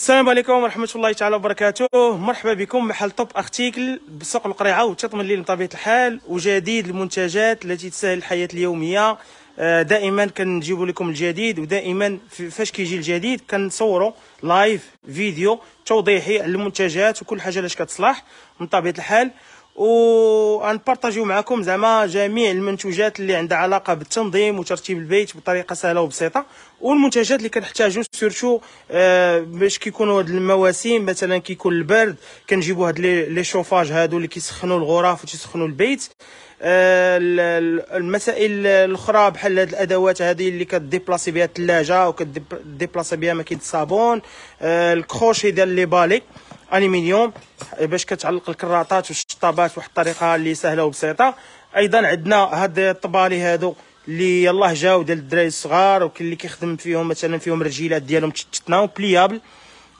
السلام عليكم ورحمة الله تعالى وبركاته مرحبا بكم محل توب أختيكل بسوق القريعة وتطمن لي بطبيعة الحال وجديد المنتجات التي تسهل الحياة اليومية آه، دائما كنجيب لكم الجديد ودائما فاش كيجي الجديد كنصوروا لايف فيديو توضيحي على المنتجات وكل حاجه لاش كتصلح من طبيعه الحال وغنبارطاجيو معكم زعما جميع المنتوجات اللي عندها علاقه بالتنظيم وترتيب البيت بطريقه سهله وبسيطه والمنتجات اللي كنحتاجو سيرتو آه باش كيكونوا هاد المواسم مثلا كيكون البرد كنجيبو هاد لي شوفاج هادو اللي كيسخنوا الغرف وتيسخنوا البيت آه المسائل الاخرى بحال هاد الادوات هذه اللي كديبلاسي بها الثلاجه وكديبلاسي بها ماكينه الصابون آه الكروشي ديال لي بالي الومنيوم باش كتعلق الكراطات والشطابات بواحد الطريقه اللي سهله وبسيطه ايضا عندنا هاد الطبالي هادو اللي يلاه جاو ديال الدراري الصغار وكاين اللي كيخدم فيهم مثلا فيهم رجيلات ديالهم تتناو وبليابل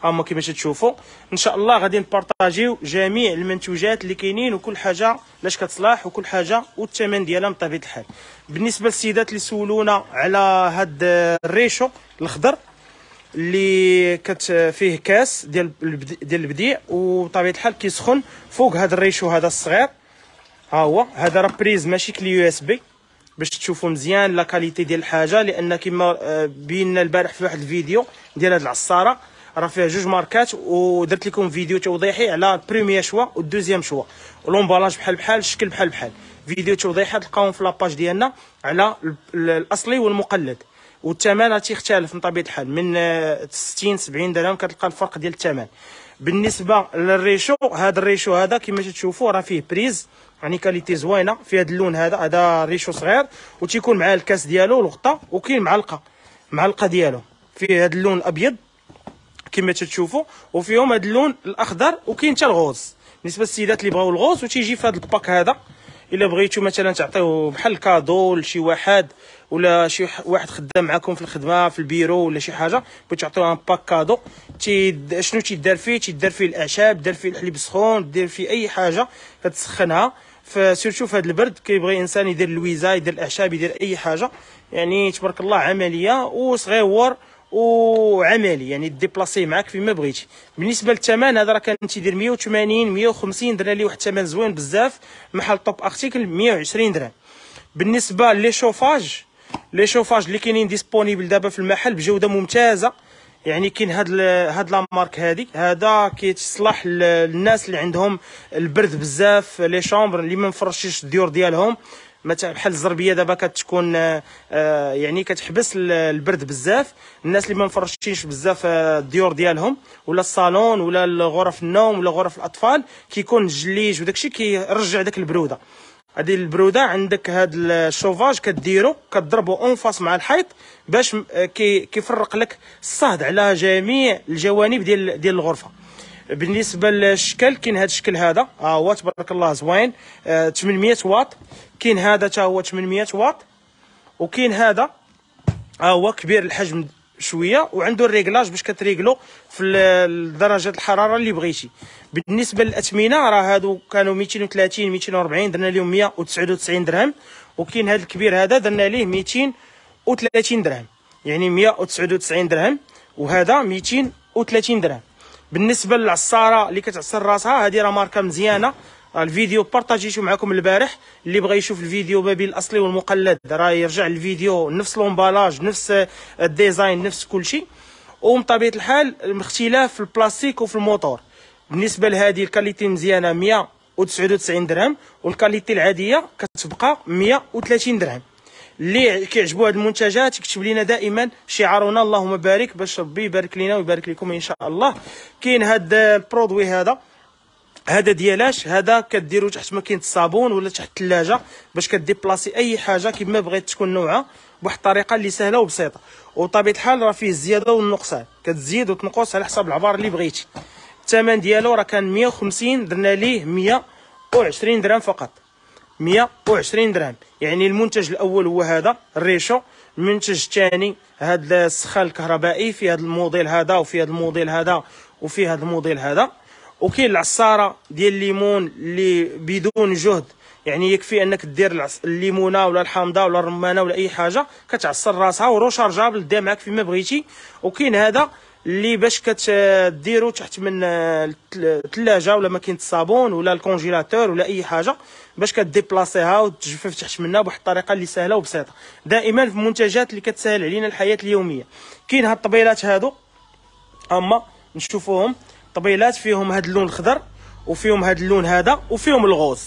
ها هما كما تشوفوا ان شاء الله غادي نبارطاجيو جميع المنتوجات اللي كاينين وكل حاجه لاش كتصلاح وكل حاجه والثمن ديالها بطبيعه الحال بالنسبه للسيدات اللي سولونا على هاد الريشو الاخضر اللي كت فيه كاس ديال ديال البديع وبطبيعه الحال كيسخن فوق هاد الريشو هذا الصغير ها هو هذا راه بريز ماشي كلي يو اس بي باش تشوفوا مزيان لا كاليتي ديال الحاجه لان كما آه، بينا البارح في واحد الفيديو ديال هاد العصاره راه فيها جوج ماركات ودرت لكم فيديو توضيحي على البريمير شوا والدوزيام شوا لومبالاج بحال بحال الشكل بحال بحال فيديو توضيحي تلقاهم في لاباج ديالنا على الاصلي والمقلد والثمن تيختلف من طبيعه الحال من 60 آه، 70 درهم كتلقى الفرق ديال الثمن بالنسبه للريشو هذا الريشو هذا كما تشوفوا راه فيه بريز يعني كاليتي زوينه في هذا اللون هذا هذا ريشو صغير وتيكون معاه الكاس ديالو الغطاء وكاين معلقه معلقه ديالو في هذا اللون الابيض كما تشوفوا وفيهم هذا اللون الاخضر وكاين حتى الغوز بالنسبه للسيدات اللي بغاو الغوز وتيجي في هذا الباك هذا الا بغيتو مثلا تعطيو بحال كادو لشي واحد ولا شي واحد خدام معاكم في الخدمه في البيرو ولا شي حاجه بغيت تعطيوه ان باك كادو تيد... شنو تيدار فيه تيدار فيه الاعشاب دار فيه الحليب السخون دير فيه اي حاجه كتسخنها فسيرتو في هذا البرد كيبغي انسان يدير اللويزه يدير الاعشاب يدير اي حاجه يعني تبارك الله عمليه وصغيور وعملي يعني ديبلاسي معاك فيما بغيتي بالنسبه للثمن هذا راه كان تيدير 180 150 درهم ليه واحد الثمن زوين بزاف محل توب ارتيكل 120 درهم بالنسبه لي شوفاج لي شوفاج اللي كاينين ديسبونيبل دابا في المحل بجوده ممتازه يعني كاين هاد هاد لا مارك هادي هذا كيتصلح للناس اللي عندهم البرد بزاف لي شومبر اللي ما مفرشيش الديور ديالهم مثلا بحال الزربيه دابا كتكون آه، آه، يعني كتحبس البرد بزاف الناس اللي ما مفرشينش بزاف آه، الديور ديالهم ولا الصالون ولا غرف النوم ولا غرف الاطفال كيكون الجليج وداكشي كيرجع داك البروده هادي البروده عندك هاد الشوفاج كديرو كضربو اون فاس مع الحيط باش كيفرق لك الصهد على جميع الجوانب ديال ديال الغرفه بالنسبه للشكل كاين هاد الشكل هذا ها آه، هو تبارك الله زوين 800 آه، واط كاين هذا حتى هو 800 واط وكاين هذا ها آه، هو كبير الحجم شويه وعنده الريغلاج باش كتريغلو في درجه الحراره اللي بغيتي بالنسبه للاثمنه راه هادو كانوا 230 240 درنا لهم 199 درهم وكاين هذا الكبير هذا درنا ليه 230 درهم يعني 199 درهم وهذا 230 درهم بالنسبه للعصاره اللي كتعصر راسها هذه راه ماركه مزيانه الفيديو بارطاجيتو معكم البارح اللي بغى يشوف الفيديو ما بين الاصلي والمقلد راه يرجع الفيديو نفس لومبالاج نفس الديزاين نفس شيء ومن طبيعه الحال الاختلاف في البلاستيك وفي الموتور بالنسبه لهذه الكاليتي مزيانه 199 درهم والكاليتي العاديه كتبقى 130 درهم اللي كيعجبوا هاد المنتجات يكتب لنا دائما شعارنا اللهم بارك باش ربي يبارك لنا ويبارك لكم ان شاء الله كاين هاد البرودوي هذا هذا ديالاش هذا كديرو تحت ماكينه الصابون ولا تحت الثلاجه باش كديبلاسي اي حاجه كما بغيت تكون نوعها بواحد الطريقه اللي سهله وبسيطه وبطبيعه الحال راه فيه الزياده والنقصان كتزيد وتنقص على حسب العبار اللي بغيتي الثمن ديالو راه كان 150 درنا ليه 120 درهم فقط 120 درهم يعني المنتج الاول هو هذا الريشو المنتج الثاني هذا السخان الكهربائي في هذا الموديل هذا وفي هذا الموديل هذا وفي هذا الموديل هذا وكاين العصاره ديال الليمون اللي بدون جهد يعني يكفي انك دير الليمونه ولا الحامضه ولا الرمانه ولا اي حاجه كتعصر راسها وروشارجابل دير معاك فيما بغيتي وكاين هذا اللي باش كتديرو تحت من آه، الثلاجه ولا ماكينه الصابون ولا الكونجيلاتور ولا اي حاجه باش كديبلاسيها وتجفف تحت منها بواحد الطريقه اللي سهله وبسيطه دائما في المنتجات اللي كتسهل علينا الحياه اليوميه كاين هاد الطبيلات هادو اما نشوفوهم طبيلات فيهم هاد اللون الخضر وفيهم هاد اللون هذا وفيهم الغوز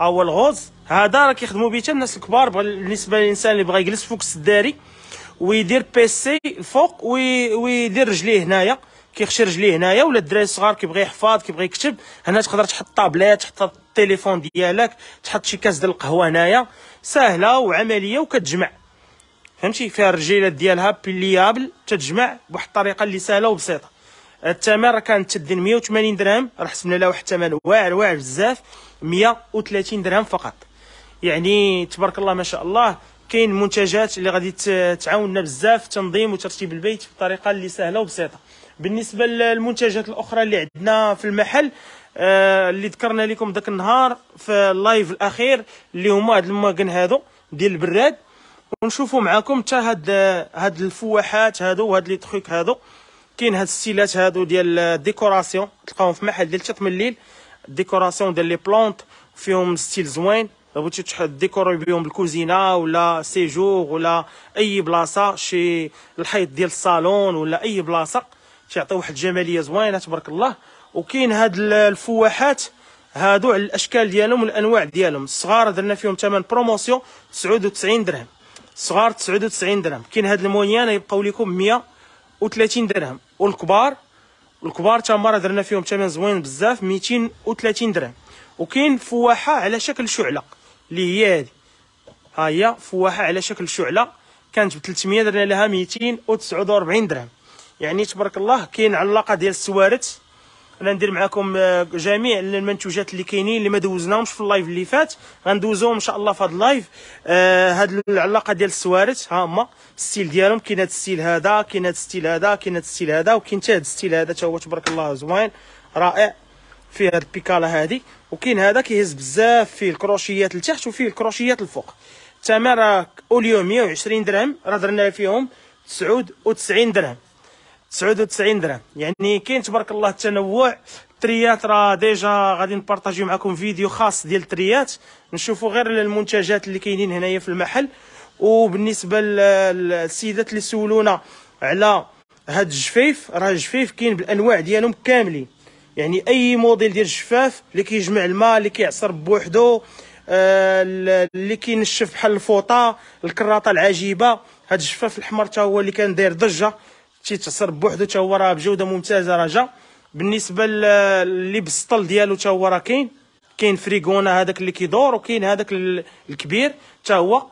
ها هو الغوز هذا راه كيخدموا به الناس الكبار بالنسبه للانسان اللي بغى يجلس فوق السداري ويدير بيسي الفوق ويدير رجليه هنايا كيخشي رجليه هنايا ولا الدراري الصغار كيبغي يحفظ كيبغي يكتب هنا تقدر تحط طابليت تحط التليفون ديالك تحط شي كاس ديال القهوه هنايا ساهله وعمليه وكتجمع فهمتي فيها الرجيلات ديالها بليابل تتجمع بواحد الطريقه اللي سهله وبسيطه الثمن راه كانت تدين 180 درهم راه حسبنا لها واحد الثمن واعر واعر بزاف 130 درهم فقط يعني تبارك الله ما شاء الله كاين منتجات اللي غادي تعاوننا بزاف في تنظيم وترتيب البيت بطريقه اللي سهله وبسيطه بالنسبه للمنتجات الاخرى اللي عندنا في المحل آه، اللي ذكرنا لكم ذاك النهار في اللايف الاخير اللي هما هاد الماكن هادو ديال البراد ونشوفوا معاكم حتى هاد هاد الفواحات هادو وهاد لي تخيك هادو كاين هاد الستيلات هادو ديال الديكوراسيون تلقاهم في محل ديال تطم الليل ديكوراسيون ديال لي بلونط فيهم ستيل زوين بغيتي ديكور بهم الكوزينه ولا سيجور ولا اي بلاصه شي الحيط ديال الصالون ولا اي بلاصه تعطي واحد الجماليه زوينه تبارك الله وكاين هاد الفواحات هادو على الاشكال ديالهم والانواع ديالهم الصغار درنا فيهم ثمن بروموسيون 99 درهم الصغار 99 درهم كاين هاد المويان يبقاو لكم 130 درهم والكبار الكبار حتى مره درنا فيهم ثمن زوين بزاف 230 درهم وكاين فواحه على شكل شعله اللي هي هذه ها هي فواحه على شكل شعله كانت ب 300 درنا لها 249 درهم يعني تبارك الله كاين علاقه ديال السوارت انا ندير معكم آه، جميع المنتوجات اللي كاينين اللي ما دوزناهمش في اللايف اللي فات غندوزوهم ان شاء الله في هذا اللايف آه هاد العلاقه ديال السوارت ها هما الستيل ديالهم كاين هذا الستيل هذا كاين هذا الستيل هذا كاين هذا الستيل هذا وكاين حتى هذا الستيل هذا تا هو تبارك الله زوين رائع فيه هاد البيكالا هادي وكاين هذا كيهز بزاف فيه الكروشيات لتحت وفيه الكروشيات الفوق الثمن راه اوليو 120 درهم راه درنا فيهم 99 درهم 99 درهم يعني كاين تبارك الله التنوع التريات راه ديجا غادي نبارطاجيو معكم فيديو خاص ديال التريات نشوفوا غير المنتجات اللي كاينين هنايا في المحل وبالنسبه للسيدات اللي سولونا على هاد الجفيف راه الجفيف كاين بالانواع ديالهم كاملين يعني اي موديل ديال الجفاف اللي كيجمع الماء اللي كيعصر بوحدو آه، اللي كينشف بحال الفوطه الكراطه العجيبه هاد الجفاف الاحمر حتى هو اللي كان داير ضجه تيتعصر بوحدو حتى هو راه بجوده ممتازه راجا بالنسبه اللي بالسطل ديالو حتى هو راه كاين كاين فريغونا هذاك اللي كيدور وكاين هذاك الكبير حتى هو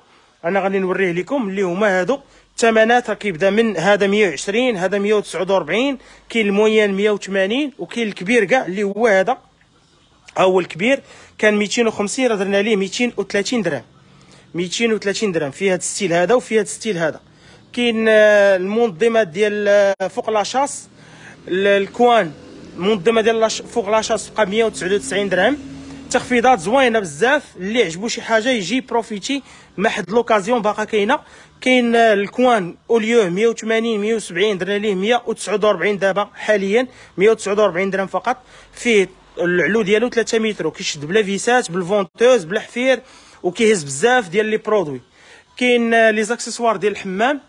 انا غادي نوريه لكم اللي هما هادو الثمانات راه كيبدا من هذا 120 هذا 149 كاين الموين 180 وكاين الكبير كاع اللي هو هذا هو الكبير كان 250 درنا ليه 230 درهم 230 درهم في هذا الستيل هذا وفي هذا الستيل هذا كاين آه، المنظمات ديال آه، فوق لاشاس الكوان المنظمه ديال فوق لاشاس بقى 199 درهم تخفيضات زوينه بزاف اللي عجبو شي حاجه يجي بروفيتي ما حد لوكازيون باقا كاينه كاين الكوان اوليو 180 170 درنا ليه 149 دابا حاليا 149 درهم فقط فيه العلو ديالو 3 متر كيشد بلا فيسات بالفونتوز بلا حفير وكيهز بزاف ديال لي برودوي كاين لي زاكسيسوار ديال الحمام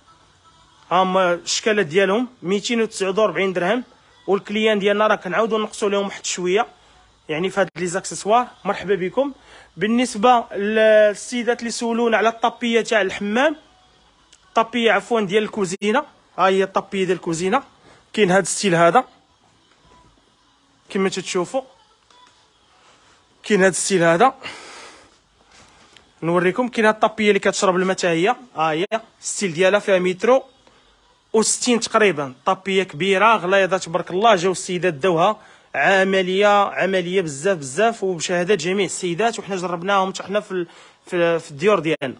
هما الشكالات ديالهم 249 درهم والكليان ديالنا راه كنعاودو نقصو لهم واحد شويه يعني في هاد لي زاكسيسوار مرحبا بكم بالنسبه للسيدات اللي سولونا على الطابيه تاع الحمام الطابيه عفوا ديال الكوزينه ها هي الطابيه ديال الكوزينه كاين هاد الستيل هذا كما تتشوفوا كاين هاد الستيل هذا نوريكم كاين هاد الطابيه اللي كتشرب الماء حتى هي ها هي الستيل ديالها فيها مترو و60 تقريبا طابيه كبيره غليظه تبارك الله جاو السيدات داوها عمليه عمليه بزاف بزاف وبشهاده جميع السيدات وحنا جربناهم حتى حنا في في الديور ديالنا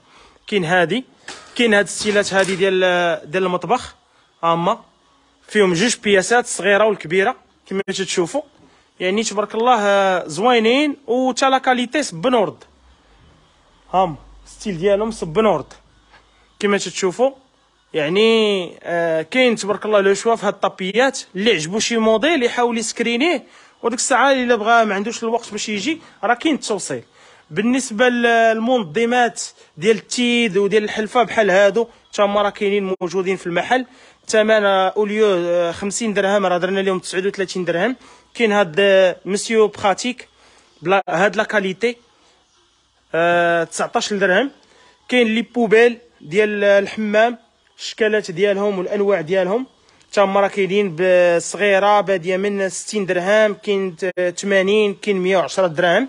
كاين هادي كاين هاد الستيلات هادي ديال ديال المطبخ هما فيهم جوج بياسات الصغيره والكبيره كما تشوفوا يعني تبارك الله زوينين وتا لا كاليتي سبن هما ستيل ديالهم سبنورد كما تشوفوا يعني آه كاين تبارك الله لو شوا في هاد الطابيات اللي عجبو شي موديل يحاول يسكرينيه وديك الساعه الا بغى ما عندوش الوقت باش يجي راه كاين التوصيل بالنسبه للمنظمات ديال التيد وديال الحلفه بحال هادو حتى هما راه كاينين موجودين في المحل الثمن اوليو 50 آه، درهم راه درنا لهم 39 درهم كاين هاد آه، مسيو براتيك بلا هاد لا كاليتي أه 19 درهم كاين لي بوبيل ديال آه، الحمام الشكلات ديالهم والانواع ديالهم تما راه كاينين صغيره باديه من 60 درهم كاين 80 كاين 110 درهم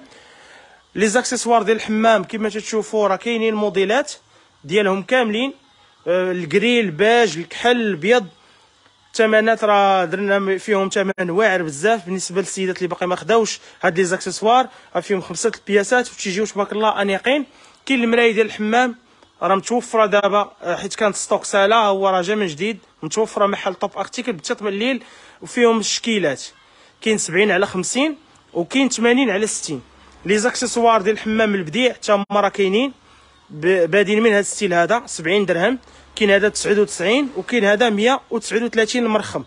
لي زاكسيسوار ديال الحمام كما تشوفوا راه كاينين الموديلات ديالهم كاملين آه، الجريل الباج الكحل الابيض الثمانات راه درنا فيهم ثمن واعر بزاف بالنسبه للسيدات اللي باقي ما خداوش هاد لي زاكسيسوار فيهم خمسه البياسات وتيجيو تبارك الله انيقين كاين المرايه ديال الحمام راه متوفره دابا آه، حيت كانت ستوك ساله هو راه جا من جديد متوفره محل توب ارتيكل بالضبط من الليل وفيهم الشكيلات كاين 70 على 50 وكاين 80 على 60 لي زاكسيسوار ديال الحمام البديع حتى هما راه كاينين بادين من هذا الستيل هذا 70 درهم كاين هذا 99 وكاين هذا 139 المرخم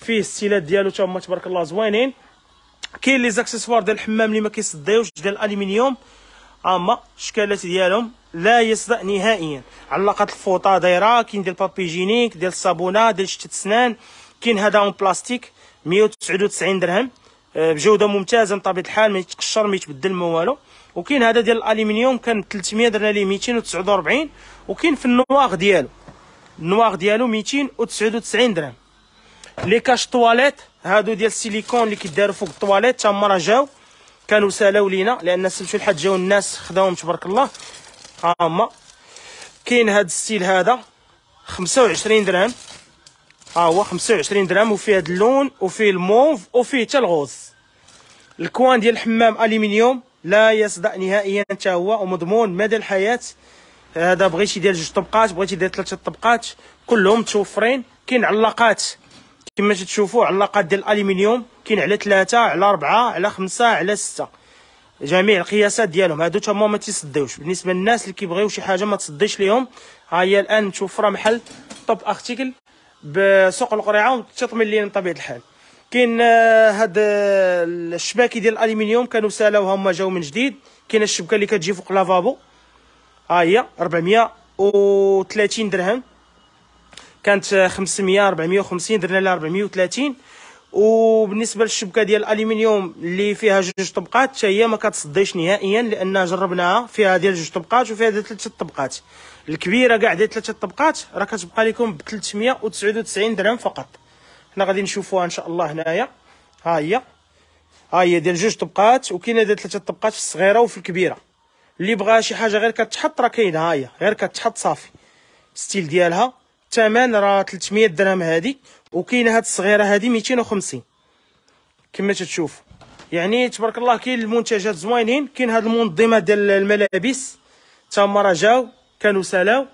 فيه الستيلات ديالو حتى هما تبارك الله زوينين كاين لي زاكسيسوار ديال الحمام اللي ما كيصديوش ديال الالومنيوم اما الشكالات ديالهم لا يصدأ نهائيا علاقه الفوطه دايره كاين ديال بابيجينيك ديال الصابونه ديال شتة السنان كاين هذا اون بلاستيك 199 درهم آه، بجوده ممتازه بطبيعه الحال ما يتقشر ما يتبدل ما والو وكاين هذا ديال الالومنيوم كان 300 درنا ليه 249 وكاين في النواغ ديالو النواغ ديالو 299 درهم لي كاش طواليت هادو ديال السيليكون اللي كيداروا فوق الطواليت تما راه جاو كانوا سالاو لينا لان سلسل الحج جاو الناس خداهم تبارك الله ها هما كاين هذا السيل هذا 25 درهم ها هو 25 درهم وفيه هذا اللون وفيه الموف وفيه حتى الغوز الكوان ديال الحمام الومنيوم لا يصدأ نهائيا حتى هو ومضمون مدى الحياه هذا بغيتي دير جوج طبقات بغيتي دير ثلاثه طبقات كلهم متوفرين كاين علاقات كما تشوفوا علاقات ديال الالومنيوم كاين على ثلاثة على أربعة على خمسة على ستة جميع القياسات ديالهم هادو تما ما تيصديوش بالنسبه للناس اللي كيبغيو شي حاجه ما تصديش ليهم ها هي الان متوفره محل توب ارتيكل بسوق القريعه وتطمئن لينا بطبيعه الحال كاين آه، هاد آه، الشباكي ديال الالومنيوم كانوا سالاوها هما جاو من جديد كاين الشبكه اللي كتجي فوق لافابو ها هي 430 درهم كانت 500 450 درنا لها 430 وبالنسبه للشبكه ديال الالومنيوم اللي فيها جوج طبقات حتى هي ما كتصديش نهائيا لان جربناها فيها ديال جوج طبقات وفيها ديال ثلاثه طبقات الكبيره كاع ديال ثلاثه طبقات راه كتبقى لكم ب 399 درهم فقط حنا غادي نشوفوها ان شاء الله هنايا ها هي ها هي ديال جوج طبقات وكاينه ديال ثلاثه طبقات في الصغيره وفي الكبيره اللي بغى شي حاجه غير كتحط راه كاين ها هي غير كتحط صافي ستيل ديالها الثمن راه 300 درهم هذه وكاينه هاد الصغيره هذه 250 كما تشوف يعني تبارك الله كاين المنتجات زوينين كاين هاد المنظمه ديال الملابس حتى هما راه جاو كانوا سالاو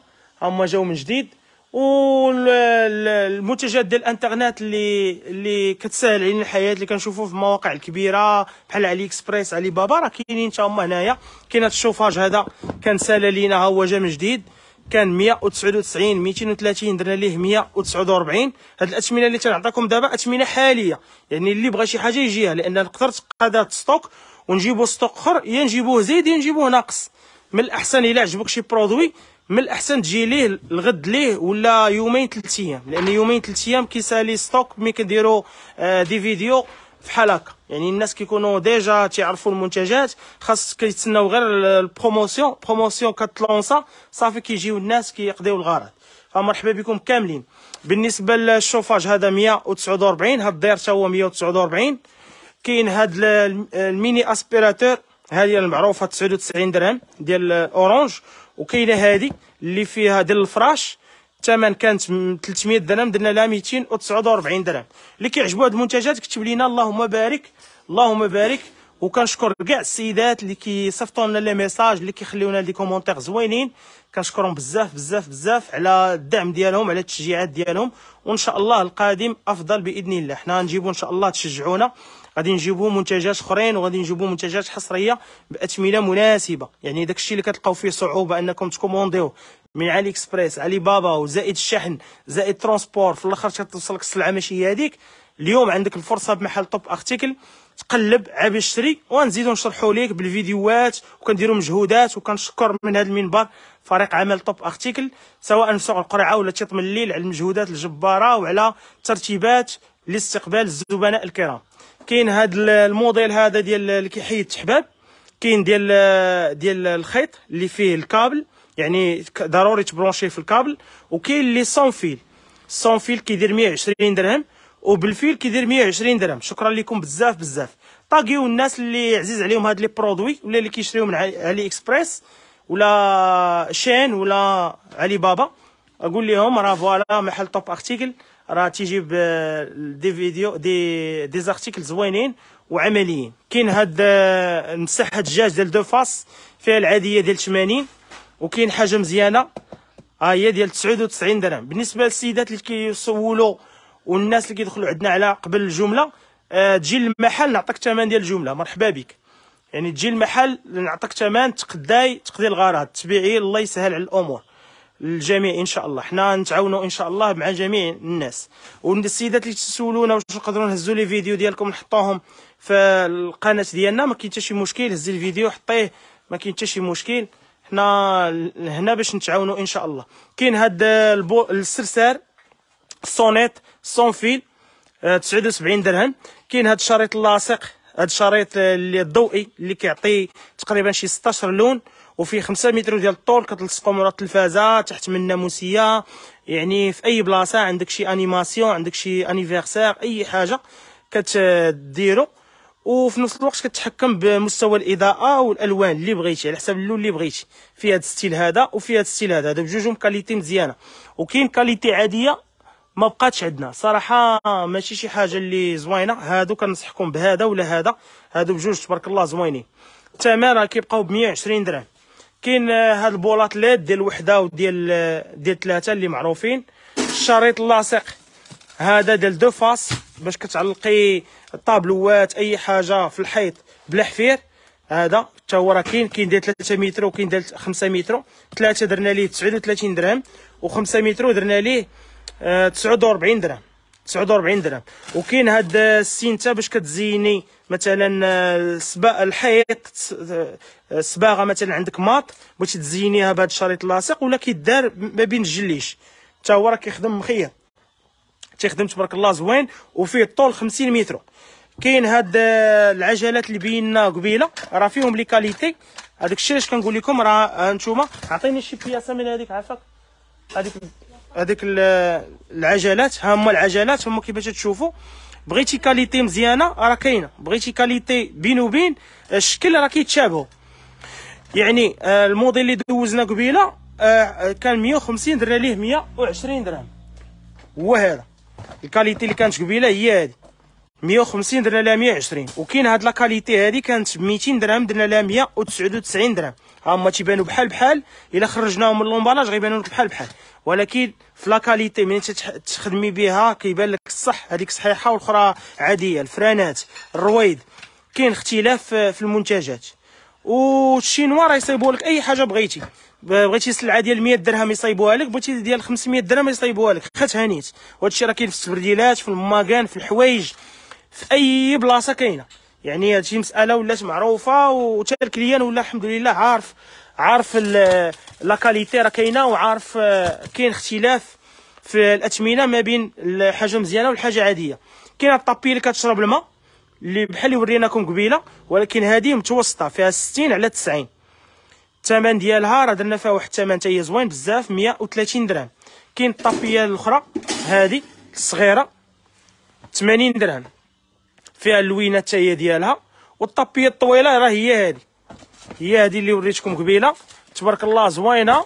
هما جاو من جديد والمنتجات ديال الانترنت اللي اللي كتسهل علينا الحياه اللي كنشوفوه في المواقع الكبيره بحال علي اكسبريس علي بابا راه كاينين حتى هما هنايا كاين هاد الشوفاج هذا كان سالا لينا ها هو جا من جديد كان 199 230 درنا ليه 149 هاد الاثمنه اللي تنعطيكم دابا اثمنه حاليه يعني اللي بغى شي حاجه يجيها لان نقدر تقاد ستوك ونجيبو ستوك اخر يا نجيبوه زيد يا نجيبوه ناقص من الاحسن الا عجبك شي برودوي من الاحسن تجي ليه الغد ليه ولا يومين ثلاث ايام لان يومين ثلاث ايام كيسالي ستوك ملي كنديرو آه، دي فيديو فحال هكا يعني الناس كيكونوا ديجا تيعرفوا المنتجات خاص كيتسناو غير البروموسيون بروموسيون كتلونسا صافي كيجيو الناس كيقضيو الغرض فمرحبا بكم كاملين بالنسبه للشوفاج هذا 149 هاد الدير حتى هو 149 كاين هاد الميني اسبيراتور هذه المعروفه 99 درهم ديال اورانج وكاينه هذه اللي فيها ديال الفراش الثمن كانت 300 درهم درنا لها 249 درهم اللي كيعجبوا هاد المنتجات كتب لينا اللهم بارك اللهم بارك وكنشكر كاع السيدات اللي كيصيفطوا لنا لي ميساج اللي كيخليونا لي كومونتير زوينين كنشكرهم بزاف بزاف بزاف على الدعم ديالهم على التشجيعات ديالهم وان شاء الله القادم افضل باذن الله حنا نجيبوا ان شاء الله تشجعونا غادي نجيبوا منتجات اخرين وغادي نجيبوا منتجات حصريه باثمنه مناسبه يعني داكشي اللي كتلقاو فيه صعوبه انكم تكومونديوه من علي اكسبريس علي بابا وزائد الشحن زائد ترونسبور في الاخر لك السلعه ماشي هي هذيك اليوم عندك الفرصه بمحل توب ارتيكل تقلب عاب اشتري وغنزيدو نشرحو ليك بالفيديوهات وكنديرو مجهودات وكنشكر من هذا المنبر فريق عمل توب ارتيكل سواء في سوق القرعه ولا تيطم الليل على المجهودات الجباره وعلى الترتيبات لاستقبال الزبناء الكرام كاين هذا الموديل هذا ديال اللي كيحيد الحباب كاين ديال ديال الخيط اللي فيه الكابل يعني ضروري تبرونشي في الكابل وكاين اللي سون فيل سون فيل كيدير 120 درهم وبالفيل كيدير 120 درهم شكرا لكم بزاف بزاف طاقيو الناس اللي عزيز عليهم هاد لي برودوي ولا اللي كيشريو من علي اكسبريس ولا شين ولا علي بابا اقول لهم راه فوالا محل توب ارتيكل راه تيجيب دي فيديو دي دي زارتيكل زوينين وعمليين كاين هاد آه، المساحه الدجاج ديال دو فاس فيها العاديه ديال 80 وكاين حاجه مزيانه ها آه، هي ديال 99 درهم بالنسبه للسيدات اللي كيسولوا والناس اللي كيدخلوا عندنا على قبل الجمله آه، تجي للمحل نعطيك الثمن ديال الجمله مرحبا بك يعني تجي للمحل نعطيك ثمن تقداي تقضي الغرض تبيعي الله يسهل على الامور الجميع ان شاء الله حنا نتعاونوا ان شاء الله مع جميع الناس والسيدات اللي تسولونا واش نقدروا نهزوا لي فيديو ديالكم نحطوهم في القناه ديالنا ما كاين حتى شي مشكل هز الفيديو حطيه ما كاين حتى شي مشكل حنا هنا باش نتعاونوا ان شاء الله كاين هاد البو... السرسار السونيت سون فيل 79 درهم كاين هاد الشريط اللاصق هاد الشريط الضوئي اللي كيعطي تقريبا شي 16 لون وفيه 5 متر ديال الطول كتلصقو مورا التلفازه تحت من الناموسيه يعني في اي بلاصه عندك شي انيماسيون عندك شي انيفيرسير اي حاجه كتديرو وفي نفس الوقت كتحكم بمستوى الاضاءه والالوان اللي بغيتي على حسب اللون اللي بغيتي في هذا الستيل هذا وفي هذا الستيل هذا هذا بجوجهم كاليتي مزيانه وكاين كاليتي عاديه ما بقاتش عندنا صراحه ماشي شي حاجه اللي زوينه هادو كنصحكم بهذا ولا هذا هادو بجوج تبارك الله زوينين الثمن راه كيبقاو ب 120 درهم كاين هاد البولاط ليد ديال الوحده وديال ديال ثلاثه اللي معروفين الشريط اللاصق هذا ديال دو فاس باش كتعلقي الطابلوات اي حاجه في الحيط بلا حفير هذا حتى هو راه كاين كاين ديال 3 متر وكاين ديال 5 متر 3 درنا ليه 39 درهم و5 متر درنا ليه 49 آه درهم 49 درهم وكاين هاد السينتا باش كتزيني مثلا سبا آه، الحيط آه، الصباغه مثلا عندك ماط بغيتي تزينيها بهذا الشريط اللاصق ولا كيدار ما بين الجليش حتى هو راه كيخدم مخيط تيخدم تبارك الله زوين وفيه الطول 50 متر كاين هاد آه، العجلات اللي بينا قبيله راه فيهم لي كاليتي هذاك الشيء علاش كنقول لكم راه انتوما آه، عطيني شي بياسه من هذيك عافاك هذيك هذيك آه، العجلات ها هما العجلات هما كيفاش تشوفوا بغيتي كاليتي مزيانه راه كاينه بغيتي كاليتي بين وبين الشكل راه كيتشابهوا يعني الموديل اللي دوزنا قبيله كان 150 درهم ليه 120 درهم هو هذا الكاليتي اللي كانت قبيله هي هذه 150 درنا لها 120 وكاين هاد لاكاليتي هادي كانت ب 200 درهم درنا لها 199 درهم ها هما تيبانو بحال بحال الا خرجناهم من لومبالاج غيبانو لك بحال بحال ولكن في لاكاليتي ملي تخدمي بها كيبان لك الصح هذيك صحيحه والاخرى عاديه الفرانات الرويض كاين اختلاف في المنتجات والشينوا راه يصيبوا لك اي حاجه بغيتي بغيتي سلعه ديال 100 درهم يصايبوها لك بغيتي ديال 500 درهم يصايبوها لك خات هانيت وهذا الشيء راه كاين في السبرديلات في الماكان في الحوايج في اي بلاصه كاينه يعني هادشي مساله ولات معروفه وحتى الكليان ولا الحمد لله عارف عارف لا كاليتي راه كاينه وعارف آه، كاين اختلاف في الاثمنه ما بين الحاجه مزيانه والحاجه عاديه كاين الطابي اللي كتشرب الماء اللي بحال اللي وريناكم قبيله ولكن هذه متوسطه فيها 60 على 90 الثمن ديالها راه درنا فيها واحد الثمن تاهي زوين بزاف 130 درهم كاين الطابيه الاخرى هذه الصغيره 80 درهم فيها اللوينه تاهي ديالها والطابيه الطويله راه هي هذه هي هذه اللي وريتكم قبيله تبارك الله زوينه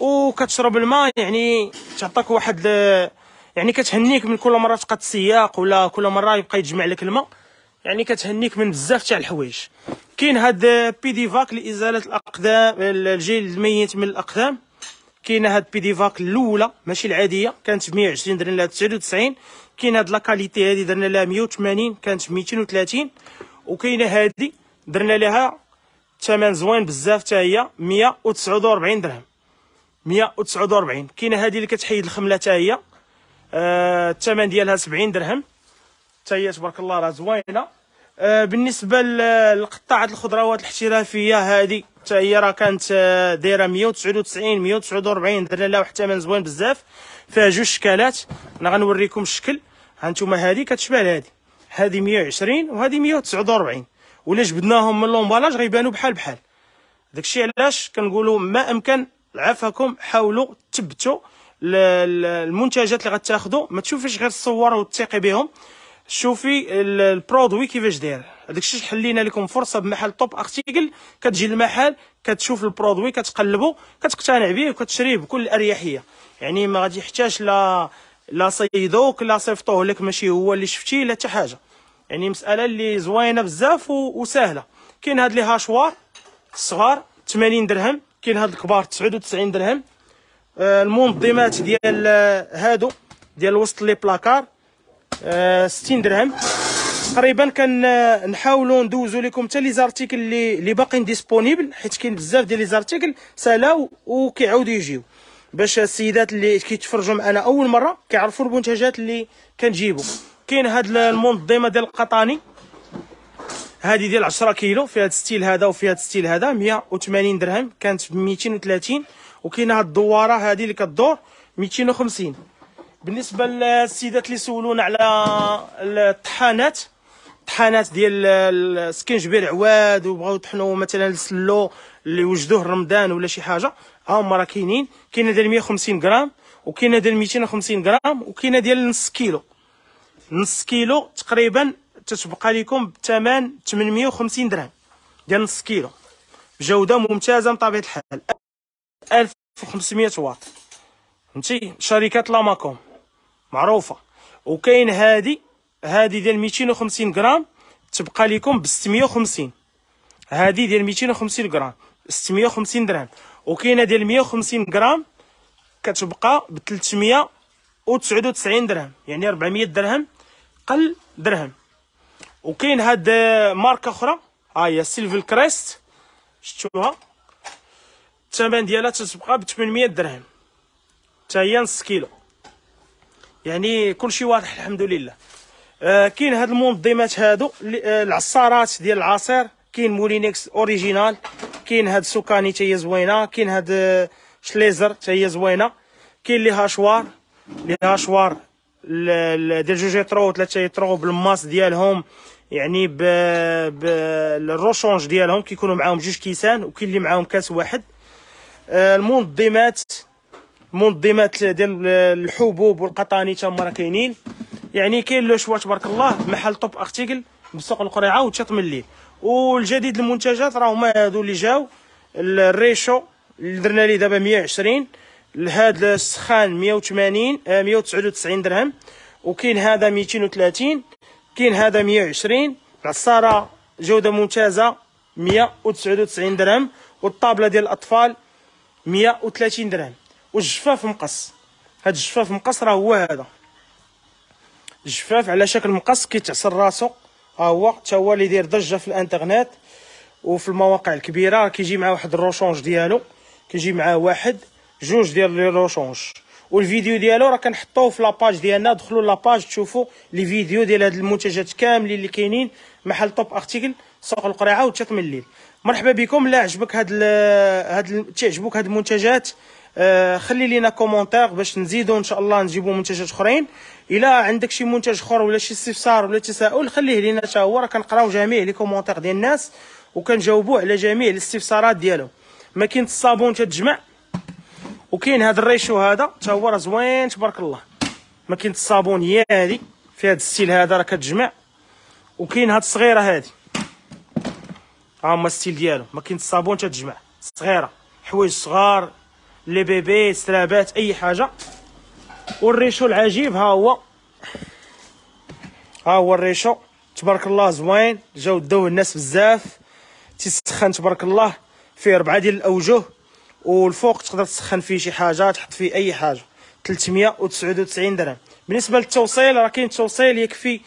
وكتشرب الماء يعني تعطيك واحد يعني كتهنيك من كل مره تبقى تسياق ولا كل مره يبقى يجمع لك الماء يعني كتهنيك من بزاف تاع الحوايج كاين هاد فاك لازاله الاقدام الجلد الميت من الاقدام كاين هاد فاك الاولى ماشي العاديه كانت ب 120 درنا لها 99 كاين هاد لاكاليتي هادي درنا لها 180 كانت ب 230 وكاينه هادي درنا لها ثمن زوين بزاف حتى هي 149 درهم 149 كاينه هادي اللي كتحيد الخمله حتى هي آه، الثمن آه ديالها 70 درهم هي تبارك الله راه زوينه آه، بالنسبه للقطاعات الخضروات الاحترافيه هذه حتى هي راه كانت آه، دايره 199 149 درنا لها واحد الثمن زوين بزاف فيها جوج شكالات انا غنوريكم الشكل ها انتم هذه كتشبه لهذه هذه 120 وهذه 149 ولا جبدناهم من لومبالاج غيبانوا بحال بحال داكشي علاش كنقولوا ما امكن عافاكم حاولوا تثبتوا المنتجات اللي غتاخذوا ما تشوفيش غير الصور وتثقي بهم شوفي البرودوي كيفاش داير هذاك الشيء حلينا لكم فرصه بمحل توب ارتيكل كتجي المحل كتشوف البرودوي كتقلبو كتقتنع به وكتشريه بكل اريحيه يعني ما غادي يحتاج لا لا صيدوك لا صيفطوه لك ماشي هو اللي شفتيه لا حتى حاجه يعني مساله اللي زوينه بزاف وسهله كاين هاد لي هاشوار الصغار 80 درهم كاين هاد الكبار 99 درهم آه، المنظمات ديال آه، هادو ديال وسط لي بلاكار 60 آه، درهم تقريبا كنحاولوا آه، ندوزو لكم حتى لي زارتيكل اللي اللي باقيين ديسپونيبل حيت كاين بزاف ديال لي زارتيكل سالاو وكيعاودوا يجيو باش السيدات اللي كيتفرجوا معنا اول مره كيعرفوا المنتجات اللي كنجيبو كاين هاد المنظمه ديال القطاني هادي ديال 10 كيلو فيها هاد الستيل هذا وفيها هاد الستيل هذا 180 درهم كانت ب 230 وكاينه هاد الدواره هادي اللي كدور 250 بالنسبه للسيدات اللي سولونا على الطحانات الطحانات ديال السكنجبير عواد وبغاو يطحنوا مثلا السلو اللي وجدوه رمضان ولا شي حاجه ها هما راه كاينين كاينه ديال 150 غرام وكاينه ديال 250 غرام وكاينه ديال نص كيلو نص كيلو تقريبا تتبقى لكم بثمن 850 درهم ديال نص كيلو بجوده ممتازه بطبيعه الحال 1500 واط فهمتي شركه لاماكوم معروفه وكاين هادي هادي ديال 250 غرام تبقى لكم ب 650 هادي ديال 250 غرام 650 درهم وكاينه ديال 150 غرام كتبقى ب 399 درهم يعني 400 درهم قل درهم وكاين هاد ماركه اخرى ها آه، هي سيلفر كريست شفتوها الثمن ديالها تتبقى ب 800 درهم حتى هي نص كيلو يعني كل شيء واضح الحمد لله آه كاين هاد المنظمات هادو آه العصارات ديال العصير كاين مولينكس اوريجينال كاين هاد سوكاني تاهي زوينه كاين هاد آه، شليزر تاهي زوينه كاين لي هاشوار لي هاشوار ديال جوج يترو وثلاثه يترو بالماس ديالهم يعني بالروشونج ديالهم كيكونوا معاهم جوج كيسان وكاين اللي معاهم كاس واحد آه، المنظمات منظمات ديال الحبوب والقطاني تما راه كاينين يعني كاين لو شوا تبارك الله محل طوب ارتيكل بسوق القريعه وتشط من الليل والجديد المنتجات راه هما هادو اللي جاو الريشو اللي درنا ليه دابا 120 لهاد السخان 180 199 آه، درهم وكاين هذا 230 كاين هذا 120 العصاره جوده ممتازه 199 درهم والطابله ديال الاطفال 130 درهم والجفاف مقص هاد الجفاف مقص راه هو هذا جفاف على شكل مقص كيتعصر راسو ها هو حتى هو اللي داير ضجه في الانترنت وفي المواقع الكبيره كيجي معاه واحد الروشونج ديالو كيجي معاه واحد جوج ديال لي روشونج والفيديو ديالو راه كنحطوه في لاباج ديالنا دخلوا لاباج تشوفوا لي فيديو ديال هاد المنتجات كاملين اللي كاينين محل توب ارتيكل سوق القريعه وتشط من الليل مرحبا بكم لا عجبك هاد هاد تعجبوك هاد المنتجات آه، خلي لينا كومونتير باش نزيدو ان شاء الله نجيبو منتجات اخرين الا عندك شي منتج اخر ولا شي استفسار ولا تساؤل خليه لينا حتى هو راه كنقراو جميع لي كومونتير ديال الناس وكنجاوبوه على جميع الاستفسارات ديالهم ما كاين الصابون تتجمع وكاين هذا الريشو هذا حتى هو راه زوين تبارك الله ما كاين الصابون هي هذه في هذا الستيل هذا راه كتجمع وكاين هاد الصغيره هذه ها هما الستيل ديالو ما كاين الصابون تتجمع صغيره حوايج صغار لي بيبي سرابات اي حاجه والريشو العجيب ها هو ها هو الريشو تبارك الله زوين جاو داوه الناس بزاف تيسخن تبارك الله فيه ربعه ديال الاوجه والفوق تقدر تسخن فيه شي حاجه تحط فيه اي حاجه 399 درهم بالنسبه للتوصيل راه كاين توصيل يكفي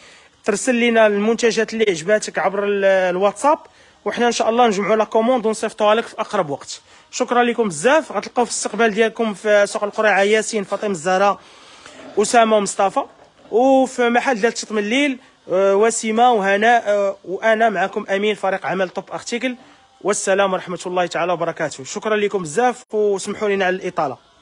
ترسل لينا المنتجات اللي عجباتك عبر الواتساب وحنا ان شاء الله نجمعوا لا كوموند ونصيفطوها لك في اقرب وقت شكرا لكم بزاف غتلقاو في الاستقبال ديالكم في سوق القريعه ياسين فاطمه الزهراء اسامه ومصطفى وفي محل ديال تشطم من الليل آه، وسيمه وهناء آه، وانا معكم امين فريق عمل توب ارتيكل والسلام ورحمه الله تعالى وبركاته شكرا لكم بزاف وسمحوا لنا على الاطاله